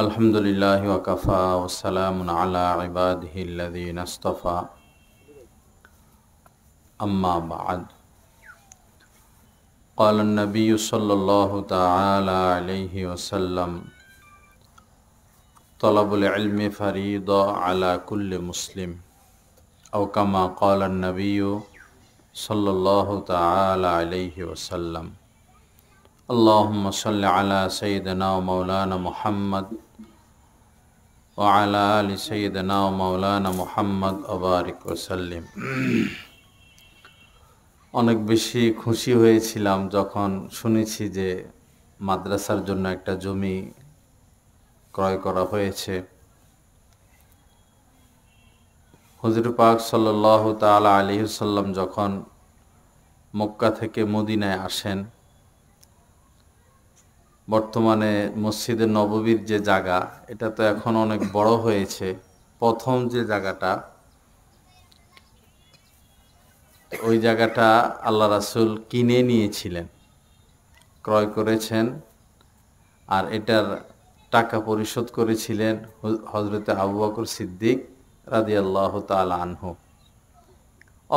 الحمد لله وكفى وسلام على عباده الذين اصطفى أما بعد قال النبي صلى الله تعالى عليه وسلم طلب العلم فريضة على كل مسلم أو كما قال النبي صلى الله تعالى عليه وسلم اللهم صل على سيدنا ومولانا محمد وعلى آل سيدنا ومولانا محمد وبارك وسلم অনেক বেশি খুশি হয়েছিলাম যখন শুনেছি যে মাদ্রাসার জন্য একটা জমি ক্রয় করা হয়েছে হুজুর পাক সাল্লাহ তালা আলিহসাল্লাম যখন মক্কা থেকে মদিনায় আসেন বর্তমানে মসজিদে নববীর যে জায়গা এটা তো এখন অনেক বড় হয়েছে প্রথম যে জায়গাটা ওই জায়গাটা আল্লাহ রাসুল কিনে নিয়েছিলেন ক্রয় করেছেন আর এটার টাকা পরিশোধ করেছিলেন হজরতে আবু বকর সিদ্দিক রাজি আল্লাহ তাল আনহু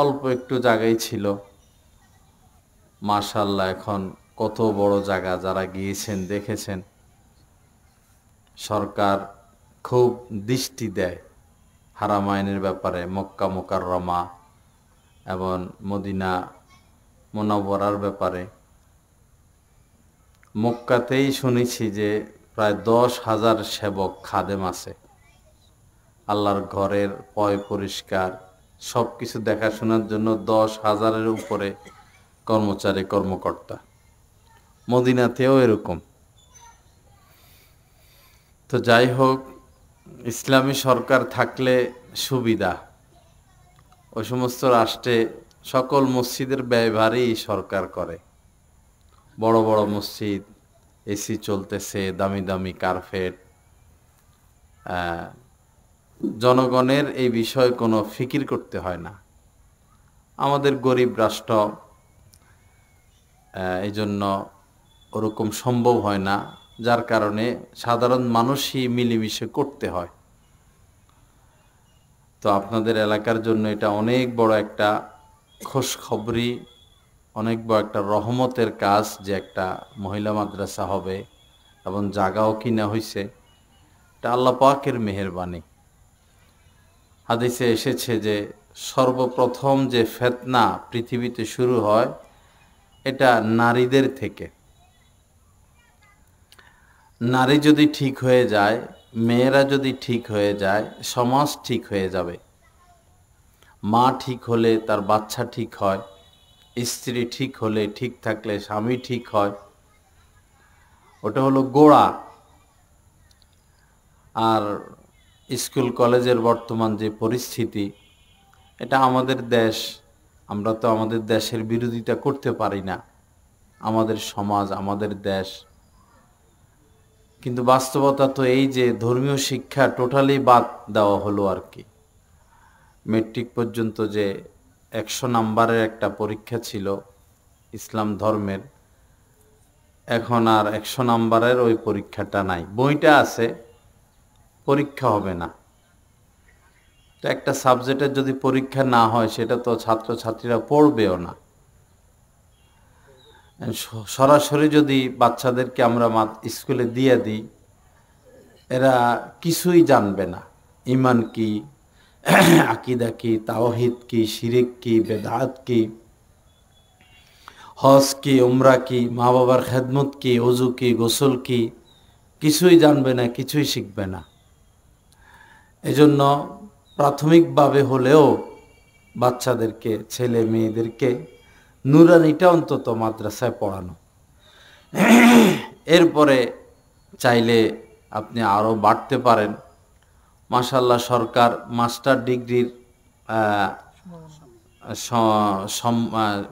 অল্প একটু জায়গায় ছিল মাশাল্লাহ এখন কত বড় জায়গা যারা গিয়েছেন দেখেছেন সরকার খুব দৃষ্টি দেয় হারামায়নের ব্যাপারে মক্কা মোকার রমা এবং মদিনা মোনাবরার ব্যাপারে মক্কাতেই শুনেছি যে প্রায় দশ হাজার সেবক খাদেম আছে আল্লাহর ঘরের পয় পরিষ্কার সব কিছু দেখাশোনার জন্য দশ হাজারের উপরে কর্মচারী কর্মকর্তা মদিনাতেও এরকম তো যাই হোক ইসলামী সরকার থাকলে সুবিধা ওই সমস্ত রাষ্ট্রে সকল মসজিদের ব্যয়ভারই সরকার করে বড় বড় মসজিদ এসি চলতেছে দামি দামি কার্পেট জনগণের এই বিষয়ে কোনো ফিকির করতে হয় না আমাদের গরিব রাষ্ট্র এই জন্য ওরকম সম্ভব হয় না যার কারণে সাধারণ মানুষই মিলেমিশে করতে হয় তো আপনাদের এলাকার জন্য এটা অনেক বড় একটা খোশখবরি অনেক বড় একটা রহমতের কাজ যে একটা মহিলা মাদ্রাসা হবে এবং জাগাও কিনা হয়েছে এটা আল্লাহ পাকের মেহরবানি হাদিসে এসেছে যে সর্বপ্রথম যে ফেতনা পৃথিবীতে শুরু হয় এটা নারীদের থেকে নারী যদি ঠিক হয়ে যায় মেয়েরা যদি ঠিক হয়ে যায় সমাজ ঠিক হয়ে যাবে মা ঠিক হলে তার বাচ্চা ঠিক হয় স্ত্রী ঠিক হলে ঠিক থাকলে স্বামী ঠিক হয় ওটা হলো গোড়া আর স্কুল কলেজের বর্তমান যে পরিস্থিতি এটা আমাদের দেশ আমরা তো আমাদের দেশের বিরোধিতা করতে পারি না আমাদের সমাজ আমাদের দেশ কিন্তু বাস্তবতা তো এই যে ধর্মীয় শিক্ষা টোটালি বাদ দেওয়া হলো আর কি মেট্রিক পর্যন্ত যে একশো নাম্বারের একটা পরীক্ষা ছিল ইসলাম ধর্মের এখন আর একশো নাম্বারের ওই পরীক্ষাটা নাই বইটা আছে পরীক্ষা হবে না তো একটা সাবজেক্টের যদি পরীক্ষা না হয় সেটা তো ছাত্রছাত্রীরা পড়বেও না মানে সরাসরি যদি বাচ্চাদেরকে আমরা স্কুলে দিয়ে দিই এরা কিছুই জানবে না ইমান কি আকিদা কি তাওহিদ কি শিরিক কি বেদাত কি হজ কি উমরা কি মা বাবার খেদমত কি অজু কি গোসল কি কিছুই জানবে না কিছুই শিখবে না এজন্য প্রাথমিকভাবে হলেও বাচ্চাদেরকে ছেলে মেয়েদেরকে নুরানিটা অন্তত মাদ্রাসায় পড়ানো এরপরে চাইলে আপনি আরও বাড়তে পারেন মাসাল্লাহ সরকার মাস্টার ডিগ্রির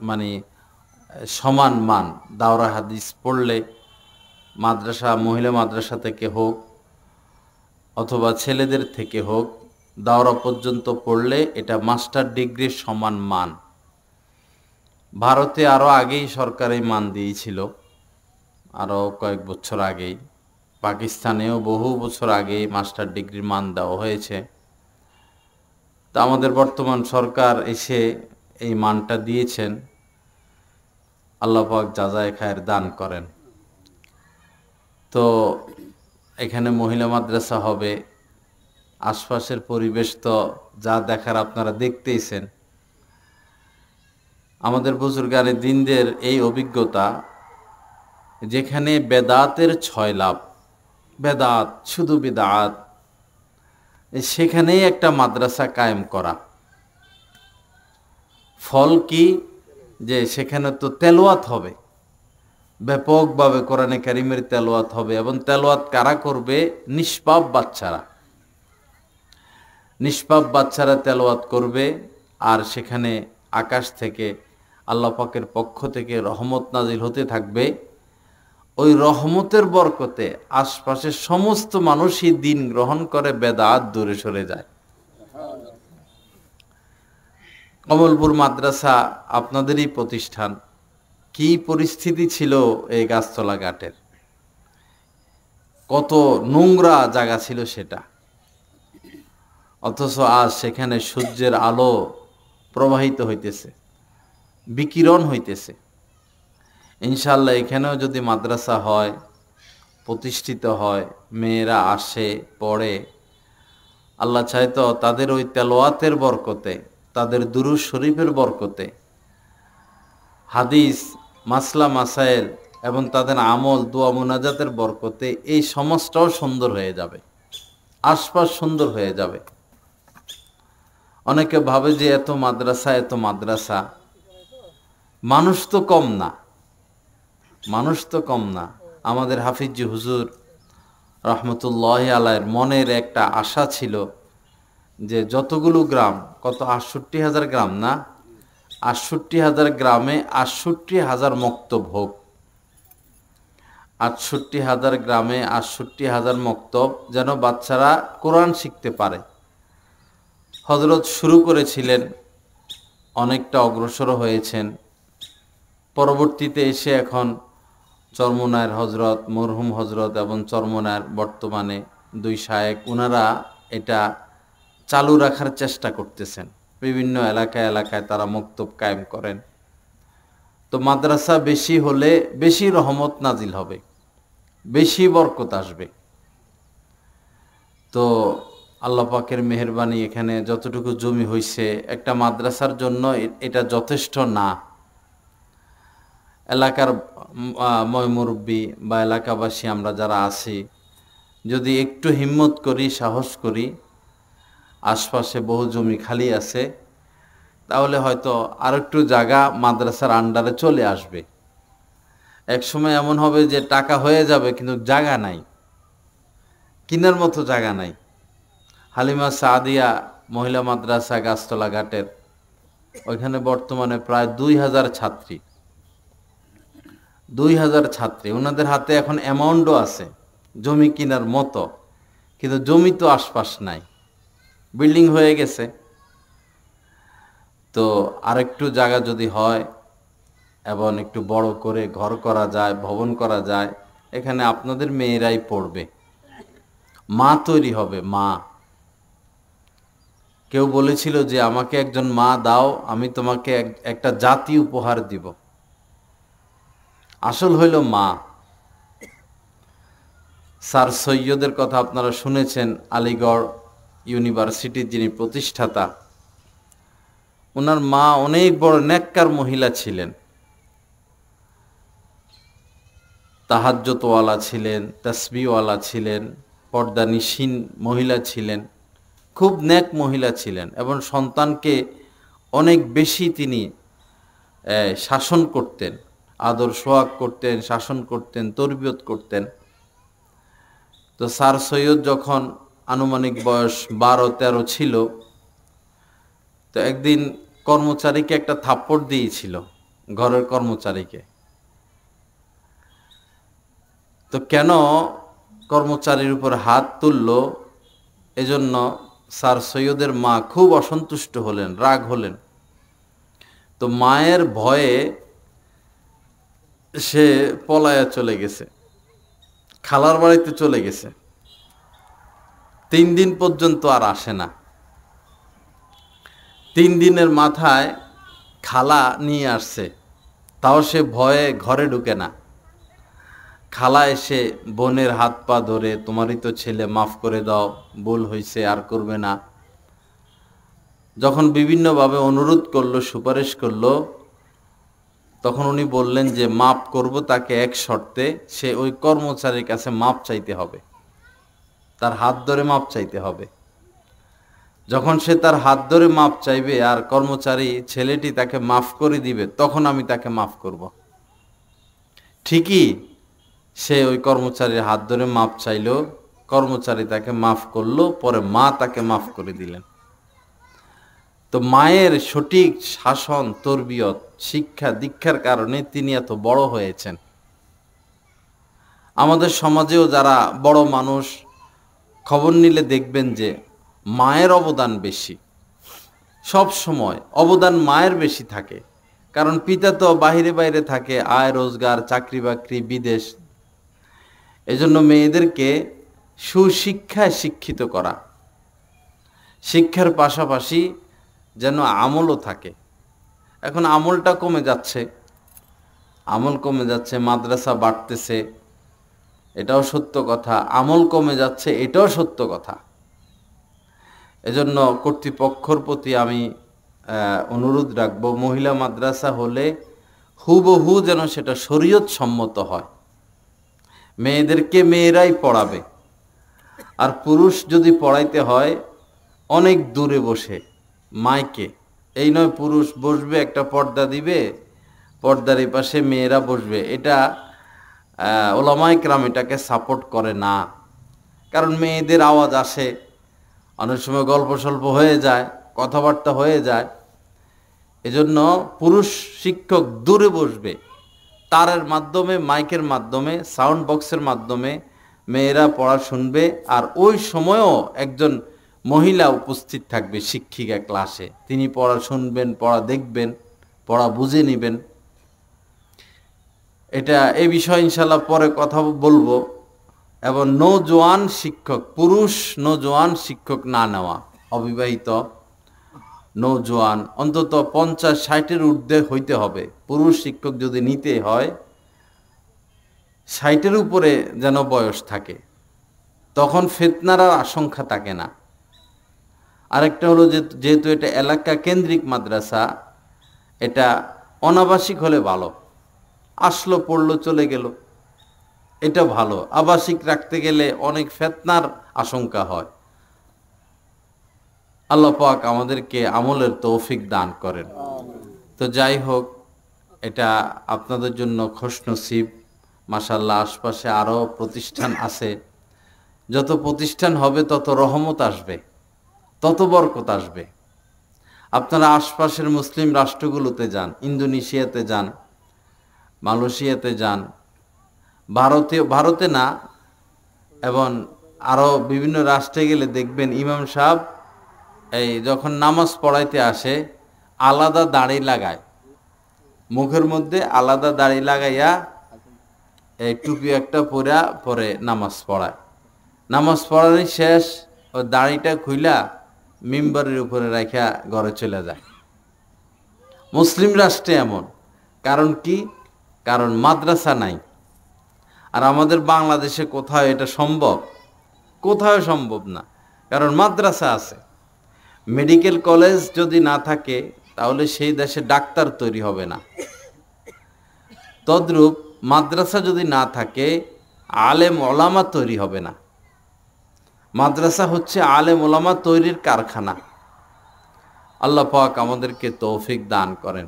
মানে সমান মান দাওরা হাদিস পড়লে মাদ্রাসা মহিলা মাদ্রাসা থেকে হোক অথবা ছেলেদের থেকে হোক দাওরা পর্যন্ত পড়লে এটা মাস্টার ডিগ্রির সমান মান ভারতে আরও আগেই এই মান দিয়েছিল আরও কয়েক বছর আগেই পাকিস্তানেও বহু বছর আগে মাস্টার ডিগ্রির মান দেওয়া হয়েছে তা আমাদের বর্তমান সরকার এসে এই মানটা দিয়েছেন আল্লাপাক যাজায় খায়ের দান করেন তো এখানে মহিলা মাদ্রাসা হবে আশপাশের পরিবেশ তো যা দেখার আপনারা দেখতেইছেন আমাদের বুজুর্গারে দিনদের এই অভিজ্ঞতা যেখানে বেদাতের ছয় লাভ বেদাত শুধু বেদাত সেখানেই একটা মাদ্রাসা কায়েম করা ফল কি যে সেখানে তো তেলোয়াত হবে ব্যাপকভাবে কোরআনে কারিমের তেলোয়াত হবে এবং তেলোয়াত কারা করবে নিষ্পাপ বাচ্চারা নিষ্পাপ বাচ্চারা তেলোয়াত করবে আর সেখানে আকাশ থেকে আল্লাপাকের পক্ষ থেকে রহমত নাজিল হতে থাকবে ওই রহমতের বরকতে আশপাশের সমস্ত মানুষই দিন গ্রহণ করে বেদাত দূরে সরে যায় কমলপুর মাদ্রাসা আপনাদেরই প্রতিষ্ঠান কি পরিস্থিতি ছিল এই গাছতলা ঘাটের কত নোংরা জায়গা ছিল সেটা অথচ আজ সেখানে সূর্যের আলো প্রবাহিত হইতেছে বিকিরণ হইতেছে ইনশাল্লাহ এখানেও যদি মাদ্রাসা হয় প্রতিষ্ঠিত হয় মেয়েরা আসে পড়ে আল্লাহ চাইতো তাদের ওই তেলোয়াতের বরকতে তাদের দুরু শরীফের বরকতে হাদিস মাসলা মাসাইল এবং তাদের আমল দোয়া মোনাজাতের বরকতে এই সমাজটাও সুন্দর হয়ে যাবে আশপাশ সুন্দর হয়ে যাবে অনেকে ভাবে যে এত মাদ্রাসা এত মাদ্রাসা মানুষ তো কম না মানুষ তো কম না আমাদের হাফিজি হুজুর রহমতুল্লাহ আলাইয়ের মনের একটা আশা ছিল যে যতগুলো গ্রাম কত আটষট্টি হাজার গ্রাম না আটষট্টি হাজার গ্রামে আটষট্টি হাজার মক্তব হোক আটষট্টি হাজার গ্রামে আটষট্টি হাজার মক্তব যেন বাচ্চারা কোরআন শিখতে পারে হজরত শুরু করেছিলেন অনেকটা অগ্রসর হয়েছেন পরবর্তীতে এসে এখন চর্মনায়ের হজরত মরহুম হজরত এবং চর্মনায়ের বর্তমানে দুই শায়েক উনারা এটা চালু রাখার চেষ্টা করতেছেন বিভিন্ন এলাকায় এলাকায় তারা মক্তব কায়েম করেন তো মাদ্রাসা বেশি হলে বেশি রহমত নাজিল হবে বেশি বরকত আসবে তো আল্লাহ পাকের মেহরবানি এখানে যতটুকু জমি হয়েছে একটা মাদ্রাসার জন্য এটা যথেষ্ট না এলাকার ময়মুরব্বী বা এলাকাবাসী আমরা যারা আছি যদি একটু হিম্মত করি সাহস করি আশপাশে বহু জমি খালি আছে তাহলে হয়তো আর একটু জায়গা মাদ্রাসার আন্ডারে চলে আসবে এক সময় এমন হবে যে টাকা হয়ে যাবে কিন্তু জায়গা নাই কেনার মতো জায়গা নাই হালিমা সাদিয়া মহিলা মাদ্রাসা গাছতলা ঘাটের ওইখানে বর্তমানে প্রায় দুই হাজার ছাত্রী দুই হাজার ছাত্রী ওনাদের হাতে এখন অ্যামাউন্টও আছে জমি কেনার মতো কিন্তু জমি তো আশপাশ নাই বিল্ডিং হয়ে গেছে তো আরেকটু জায়গা যদি হয় এবং একটু বড় করে ঘর করা যায় ভবন করা যায় এখানে আপনাদের মেয়েরাই পড়বে মা তৈরি হবে মা কেউ বলেছিল যে আমাকে একজন মা দাও আমি তোমাকে একটা জাতি উপহার দিব আসল হইল মা স্যার সৈয়দের কথা আপনারা শুনেছেন আলিগড় ইউনিভার্সিটির যিনি প্রতিষ্ঠাতা ওনার মা অনেক বড় নেককার মহিলা ছিলেন তাহাজ্যতওয়ালা ছিলেন তসবিওয়ালা ছিলেন পর্দা নিশীন মহিলা ছিলেন খুব ন্যাক মহিলা ছিলেন এবং সন্তানকে অনেক বেশি তিনি শাসন করতেন আদর সোয়াগ করতেন শাসন করতেন তরবিয়ত করতেন তো স্যার সৈয়দ যখন আনুমানিক বয়স বারো তেরো ছিল তো একদিন কর্মচারীকে একটা থাপ্পড় দিয়েছিল ঘরের কর্মচারীকে তো কেন কর্মচারীর উপর হাত তুলল এজন্য স্যার সৈয়দের মা খুব অসন্তুষ্ট হলেন রাগ হলেন তো মায়ের ভয়ে সে পলায়া চলে গেছে খালার বাড়িতে চলে গেছে তিন দিন পর্যন্ত আর আসে না তিন দিনের মাথায় খালা নিয়ে আসছে তাও সে ভয়ে ঘরে ঢুকে না খালা এসে বোনের হাত পা ধরে তোমারই তো ছেলে মাফ করে দাও ভুল হয়েছে আর করবে না যখন বিভিন্নভাবে অনুরোধ করলো সুপারিশ করলো তখন উনি বললেন যে মাপ করব তাকে এক শর্তে সে ওই কর্মচারীর কাছে মাপ চাইতে হবে তার হাত ধরে মাপ চাইতে হবে যখন সে তার হাত ধরে মাপ চাইবে আর কর্মচারী ছেলেটি তাকে মাফ করে দিবে তখন আমি তাকে মাফ করব ঠিকই সে ওই কর্মচারীর হাত ধরে মাপ চাইল কর্মচারী তাকে মাফ করলো পরে মা তাকে মাফ করে দিলেন তো মায়ের সঠিক শাসন তরবিয়ত শিক্ষা দীক্ষার কারণে তিনি এত বড় হয়েছেন আমাদের সমাজেও যারা বড় মানুষ খবর নিলে দেখবেন যে মায়ের অবদান বেশি সব সময় অবদান মায়ের বেশি থাকে কারণ পিতা তো বাহিরে বাইরে থাকে আয় রোজগার চাকরি বাকরি বিদেশ এজন্য মেয়েদেরকে সুশিক্ষায় শিক্ষিত করা শিক্ষার পাশাপাশি যেন আমলও থাকে এখন আমলটা কমে যাচ্ছে আমল কমে যাচ্ছে মাদ্রাসা বাড়তেছে এটাও সত্য কথা আমল কমে যাচ্ছে এটাও সত্য কথা এজন্য কর্তৃপক্ষর প্রতি আমি অনুরোধ রাখব মহিলা মাদ্রাসা হলে হুবহু যেন সেটা শরীয়ত সম্মত হয় মেয়েদেরকে মেয়েরাই পড়াবে আর পুরুষ যদি পড়াইতে হয় অনেক দূরে বসে মাইকে এই নয় পুরুষ বসবে একটা পর্দা দিবে পর্দার এই পাশে মেয়েরা বসবে এটা ওলামাই ক্রাম এটাকে সাপোর্ট করে না কারণ মেয়েদের আওয়াজ আসে অনেক সময় গল্প সল্প হয়ে যায় কথাবার্তা হয়ে যায় এজন্য পুরুষ শিক্ষক দূরে বসবে তারের মাধ্যমে মাইকের মাধ্যমে সাউন্ড বক্সের মাধ্যমে মেয়েরা পড়া শুনবে আর ওই সময়ও একজন মহিলা উপস্থিত থাকবে শিক্ষিকা ক্লাসে তিনি পড়া শুনবেন পড়া দেখবেন পড়া বুঝে নেবেন এটা এ বিষয়ে ইনশাল্লাহ পরে কথা বলবো এবং নৌজোয়ান শিক্ষক পুরুষ নৌজোয়ান শিক্ষক না নেওয়া অবিবাহিত নৌজোয়ান অন্তত পঞ্চাশ ষাটের ঊর্ধ্বে হইতে হবে পুরুষ শিক্ষক যদি নিতে হয় ষাটের উপরে যেন বয়স থাকে তখন ফেতনার আর আশঙ্কা থাকে না আরেকটা হলো যে যেহেতু এটা এলাকা কেন্দ্রিক মাদ্রাসা এটা অনাবাসিক হলে ভালো আসলো পড়লো চলে গেল এটা ভালো আবাসিক রাখতে গেলে অনেক ফেতনার আশঙ্কা হয় আল্লাহ পাক আমাদেরকে আমলের তৌফিক দান করেন তো যাই হোক এটা আপনাদের জন্য খোশনসিব মাসাল্লাহ আশপাশে আরও প্রতিষ্ঠান আছে যত প্রতিষ্ঠান হবে তত রহমত আসবে তত বরকত আসবে আপনারা আশপাশের মুসলিম রাষ্ট্রগুলোতে যান ইন্দোনেশিয়াতে যান মালয়েশিয়াতে যান ভারতে ভারতে না এবং আরও বিভিন্ন রাষ্ট্রে গেলে দেখবেন ইমাম সাহেব এই যখন নামাজ পড়াইতে আসে আলাদা দাড়ি লাগায় মুখের মধ্যে আলাদা দাড়ি লাগাইয়া এই টুপি একটা পরে পরে নামাজ পড়ায় নামাজ পড়ানি শেষ ও দাড়িটা খুইলা মিম্বরের উপরে রাখা ঘরে চলে যায় মুসলিম রাষ্ট্রে এমন কারণ কি কারণ মাদ্রাসা নাই আর আমাদের বাংলাদেশে কোথাও এটা সম্ভব কোথাও সম্ভব না কারণ মাদ্রাসা আছে মেডিকেল কলেজ যদি না থাকে তাহলে সেই দেশে ডাক্তার তৈরি হবে না তদ্রূপ মাদ্রাসা যদি না থাকে আলেম ওলামা তৈরি হবে না মাদ্রাসা হচ্ছে আলেম ওলামা তৈরির কারখানা আল্লাহ পাক আমাদেরকে তৌফিক দান করেন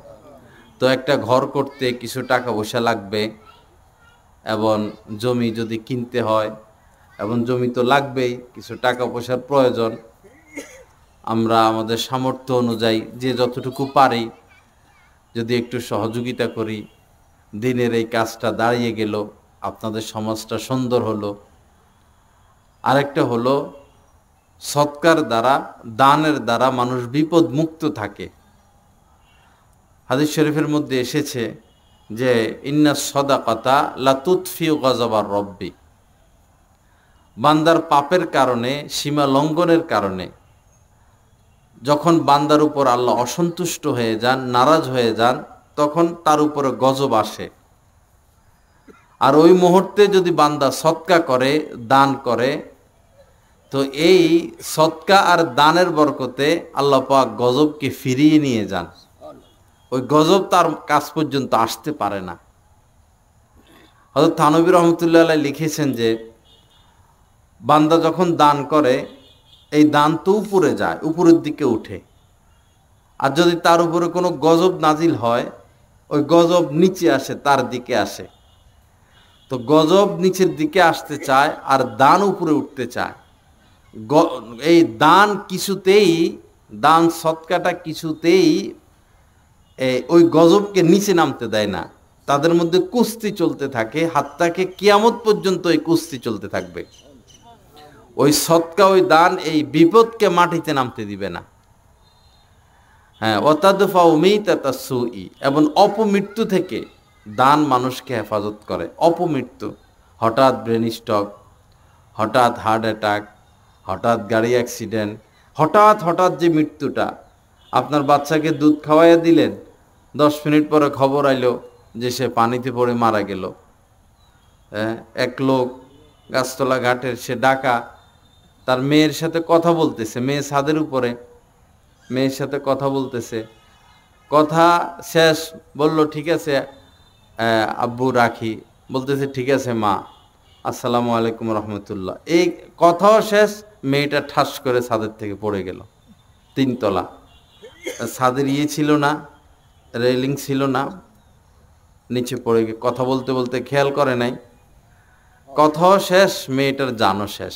তো একটা ঘর করতে কিছু টাকা পয়সা লাগবে এবং জমি যদি কিনতে হয় এবং জমি তো লাগবেই কিছু টাকা পয়সার প্রয়োজন আমরা আমাদের সামর্থ্য অনুযায়ী যে যতটুকু পারি যদি একটু সহযোগিতা করি দিনের এই কাজটা দাঁড়িয়ে গেল আপনাদের সমাজটা সুন্দর হলো আরেকটা হলো সৎকার দ্বারা দানের দ্বারা মানুষ বিপদ মুক্ত থাকে হাদিস শরীফের মধ্যে এসেছে যে ইন্না সদাকতা লাতুৎফিউ গজবার রব্বি বান্দার পাপের কারণে সীমা লঙ্ঘনের কারণে যখন বান্দার উপর আল্লাহ অসন্তুষ্ট হয়ে যান নারাজ হয়ে যান তখন তার উপরে গজব আসে আর ওই মুহূর্তে যদি বান্দা সৎকা করে দান করে তো এই সৎকা আর দানের বরকতে আল্লাহ পাক গজবকে ফিরিয়ে নিয়ে যান ওই গজব তার কাজ পর্যন্ত আসতে পারে না হয়তো থানবির রহমতুল্লাহ লিখেছেন যে বান্দা যখন দান করে এই দান তো উপরে যায় উপরের দিকে উঠে আর যদি তার উপরে কোনো গজব নাজিল হয় ওই গজব নিচে আসে তার দিকে আসে তো গজব নিচের দিকে আসতে চায় আর দান উপরে উঠতে চায় এই দান কিছুতেই দান সৎকাটা কিছুতেই ওই গজবকে নিচে নামতে দেয় না তাদের মধ্যে কুস্তি চলতে থাকে হাতটাকে কিয়ামত পর্যন্ত এই কুস্তি চলতে থাকবে ওই সৎকা ওই দান এই বিপদকে মাটিতে নামতে দিবে না হ্যাঁ অতাদফা উমিতা তা সুই এবং অপমৃত্যু থেকে দান মানুষকে হেফাজত করে অপমৃত্যু হঠাৎ ব্রেন স্ট্রোক হঠাৎ হার্ট অ্যাটাক হঠাৎ গাড়ি অ্যাক্সিডেন্ট হঠাৎ হঠাৎ যে মৃত্যুটা আপনার বাচ্চাকে দুধ খাওয়াইয়া দিলেন দশ মিনিট পরে খবর আইলো যে সে পানিতে পড়ে মারা গেল হ্যাঁ, এক লোক গাছতলা ঘাটের সে ডাকা তার মেয়ের সাথে কথা বলতেছে মেয়ে ছাদের উপরে মেয়ের সাথে কথা বলতেছে কথা শেষ বলল ঠিক আছে আব্বু রাখি বলতেছে ঠিক আছে মা আসসালামু আলাইকুম রহমতুল্লাহ এই কথাও শেষ মেয়েটা ঠাস করে ছাদের থেকে পড়ে গেল তিনতলা ছাদের ইয়ে ছিল না রেলিং ছিল না নিচে পড়ে গিয়ে কথা বলতে বলতে খেয়াল করে নাই কথাও শেষ মেয়েটার জানো শেষ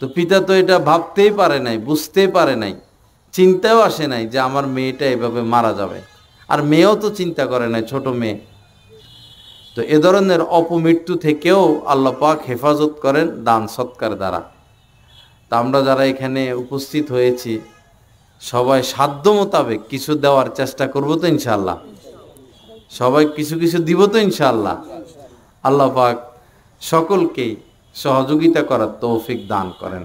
তো পিতা তো এটা ভাবতেই পারে নাই বুঝতেই পারে নাই চিন্তাও আসে নাই যে আমার মেয়েটা এভাবে মারা যাবে আর মেয়েও তো চিন্তা করে নাই ছোট মেয়ে তো এ ধরনের অপমৃত্যু থেকেও আল্লাহ পাক হেফাজত করেন দান সৎকার দ্বারা তা আমরা যারা এখানে উপস্থিত হয়েছি সবাই সাধ্য মোতাবেক কিছু দেওয়ার চেষ্টা করব তো ইনশাল্লাহ সবাই কিছু কিছু দিব তো ইনশাল্লাহ আল্লাহ পাক সকলকেই সহযোগিতা করার তৌফিক দান করেন